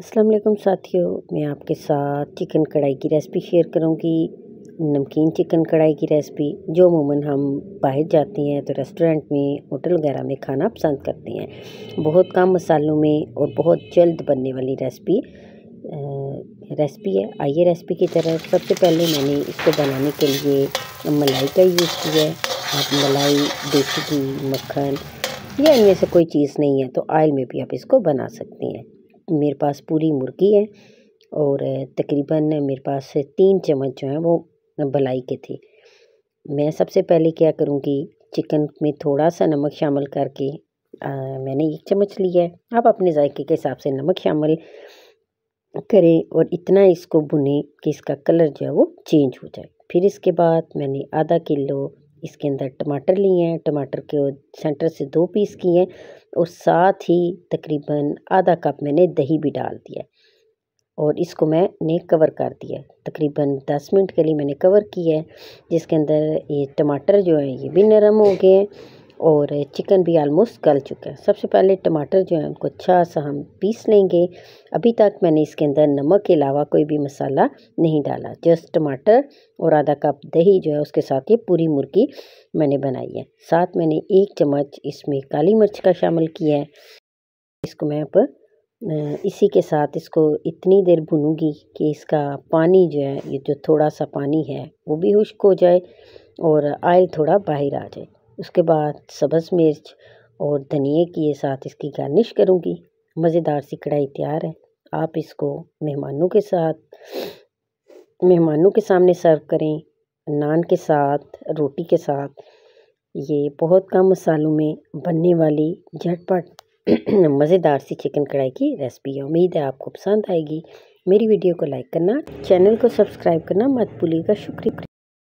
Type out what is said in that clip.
असलम साथियों मैं आपके साथ चिकन कढ़ाई की रेसिपी शेयर करूंगी नमकीन चिकन कढ़ाई की रेसिपी जो अमूमन हम बाहर जाते हैं तो रेस्टोरेंट में होटल वगैरह में खाना पसंद करते हैं बहुत कम मसालों में और बहुत जल्द बनने वाली रेसिपी रेसिपी है आइए रेसिपी की तरह सबसे पहले मैंने इसको बनाने के लिए मलाई का यूज़ किया है आप मलाई देसी घी मक्खन या इनमें से कोई चीज़ नहीं है तो आयल में भी आप इसको बना सकते हैं मेरे पास पूरी मुर्गी है और तकरीबन मेरे पास तीन चम्मच जो हैं वो भलाई के थे मैं सबसे पहले क्या करूँगी चिकन में थोड़ा सा नमक शामिल करके आ, मैंने एक चम्मच लिया है आप अपने जायके के हिसाब से नमक शामिल करें और इतना इसको भुने कि इसका कलर जो है वो चेंज हो जाए फिर इसके बाद मैंने आधा किलो इसके अंदर टमाटर लिए हैं टमाटर के सेंटर से दो पीस किए हैं और साथ ही तकरीबन आधा कप मैंने दही भी डाल दिया और इसको मैंने कवर कर दिया तकरीबन दस मिनट के लिए मैंने कवर किया है जिसके अंदर ये टमाटर जो है ये भी नरम हो गए हैं और चिकन भी आलमोस्ट गल चुका है सबसे पहले टमाटर जो है उनको अच्छा सा हम पीस लेंगे अभी तक मैंने इसके अंदर नमक के अलावा कोई भी मसाला नहीं डाला जस्ट टमाटर और आधा कप दही जो है उसके साथ ये पूरी मुर्गी मैंने बनाई है साथ मैंने एक चम्मच इसमें काली मिर्च का शामिल किया है इसको मैं अब इसी के साथ इसको इतनी देर भूनूंगी कि इसका पानी जो है ये जो थोड़ा सा पानी है वो भी खुश्क हो जाए और आयल थोड़ा बाहर आ जाए उसके बाद सब्ज़ मिर्च और धनिए के साथ इसकी गार्निश करूँगी मज़ेदार सी कढ़ाई तैयार है आप इसको मेहमानों के साथ मेहमानों के सामने सर्व करें नान के साथ रोटी के साथ ये बहुत कम मसालों में बनने वाली झटपट मज़ेदार सी चिकन कढ़ाई की रेसिपी है उम्मीद है आपको पसंद आएगी मेरी वीडियो को लाइक करना चैनल को सब्सक्राइब करना मत भूलिएगा शुक्रिया